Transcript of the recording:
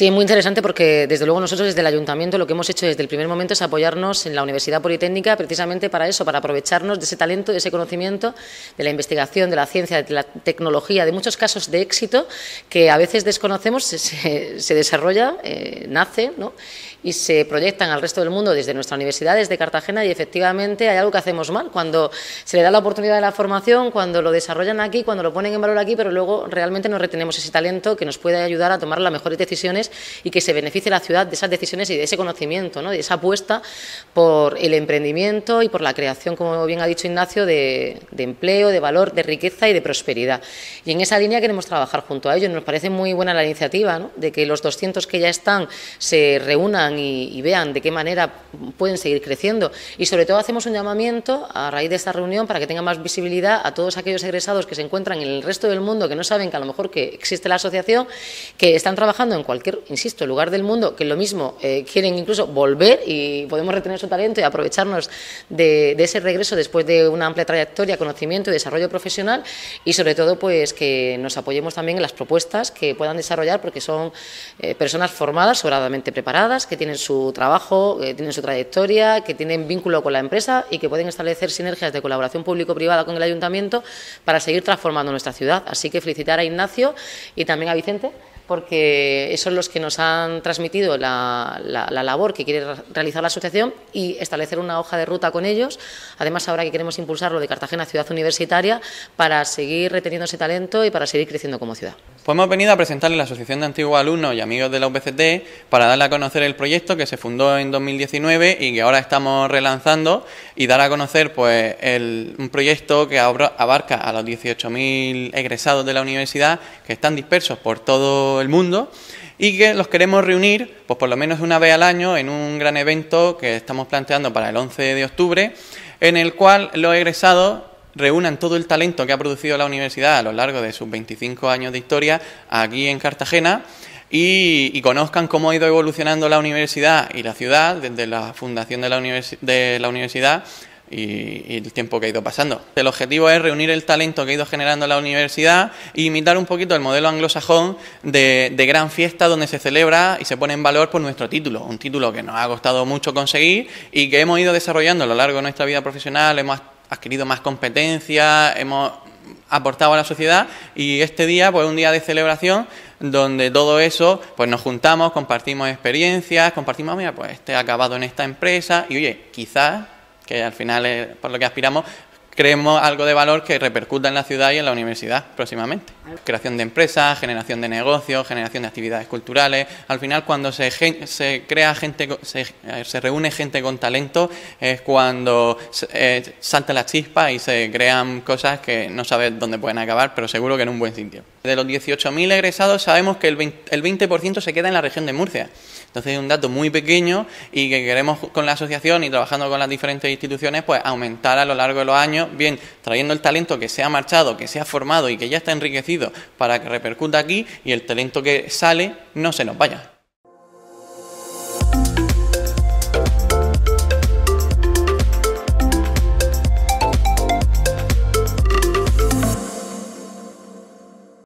Sí, muy interesante porque desde luego nosotros desde el ayuntamiento lo que hemos hecho desde el primer momento es apoyarnos en la Universidad Politécnica precisamente para eso, para aprovecharnos de ese talento, de ese conocimiento, de la investigación, de la ciencia, de la tecnología, de muchos casos de éxito que a veces desconocemos, se, desarrolla, eh, nace ¿no? y se proyectan al resto del mundo desde nuestra universidad, desde Cartagena y efectivamente hay algo que hacemos mal cuando se le da la oportunidad de la formación, cuando lo desarrollan aquí, cuando lo ponen en valor aquí, pero luego realmente no retenemos ese talento que nos puede ayudar a tomar las mejores decisiones y que se beneficie la ciudad de esas decisiones y de ese conocimiento, de esa apuesta por el emprendimiento y por la creación, como bien ha dicho Ignacio, de, empleo, de valor, de riqueza y de prosperidad. Y en esa línea queremos trabajar junto a ellos. Nos parece muy buena la iniciativa de que los 200 que ya están se reúnan y, y vean de qué manera pueden seguir creciendo. Y sobre todo hacemos un llamamiento a raíz de esta reunión para que tenga más visibilidad a todos aquellos egresados que se encuentran en el resto del mundo, que no saben que a lo mejor que existe la asociación, que están trabajando en cualquier insisto, lugar del mundo, que lo mismo eh, quieren incluso volver y podemos retener su talento y aprovecharnos de, ese regreso después de una amplia trayectoria, conocimiento y desarrollo profesional y sobre todo pues que nos apoyemos también en las propuestas que puedan desarrollar porque son eh, personas formadas, sobradamente preparadas, que tienen su trabajo, que tienen su trayectoria, que tienen vínculo con la empresa y que pueden establecer sinergias de colaboración público-privada con el ayuntamiento para seguir transformando nuestra ciudad. Así que felicitar a Ignacio y también a Vicente porque son los que nos han transmitido la, labor que quiere realizar la asociación y establecer una hoja de ruta con ellos. Además, ahora que queremos impulsar... ...lo de Cartagena Ciudad Universitaria para seguir reteniendo ese talento y para seguir creciendo como ciudad. Pues hemos venido a presentarle la Asociación de Antiguos Alumnos y Amigos de la UPCT para darle a conocer el proyecto que se fundó en 2019 y que ahora estamos relanzando y dar a conocer pues el, un proyecto que abarca a los 18.000 egresados de la universidad que están dispersos por todo el mundo y que los queremos reunir, pues por lo menos una vez al año, en un gran evento que estamos planteando para el 11 de octubre, en el cual los egresados reúnan todo el talento que ha producido la universidad a lo largo de sus 25 años de historia aquí en Cartagena y, conozcan cómo ha ido evolucionando la universidad y la ciudad desde la fundación de la universidad y, el tiempo que ha ido pasando. El objetivo es reunir el talento que ha ido generando la universidad e imitar un poquito el modelo anglosajón de, gran fiesta donde se celebra y se pone en valor por nuestro título, un título que nos ha costado mucho conseguir y que hemos ido desarrollando a lo largo de nuestra vida profesional, hemos adquirido más competencias, hemos aportado a la sociedad y este día pues un día de celebración donde todo eso pues nos juntamos, compartimos experiencias, compartimos, ah, mira, pues este ha acabado en esta empresa y oye, quizás que al final es por lo que aspiramos, creemos algo de valor que repercuta en la ciudad y en la universidad próximamente. Creación de empresas, generación de negocios, generación de actividades culturales. Al final, cuando se, se crea gente, eh, se, reúne gente con talento, es cuando eh, salta la chispa y se crean cosas que no sabes dónde pueden acabar, pero seguro que en un buen sitio. De los 18.000 egresados, sabemos que el 20%, el 20 se queda en la región de Murcia. Entonces es un dato muy pequeño y que queremos con la asociación y trabajando con las diferentes instituciones pues aumentar a lo largo de los años, bien trayendo el talento que se ha marchado, que se ha formado y que ya está enriquecido para que repercuta aquí y el talento que sale no se nos vaya.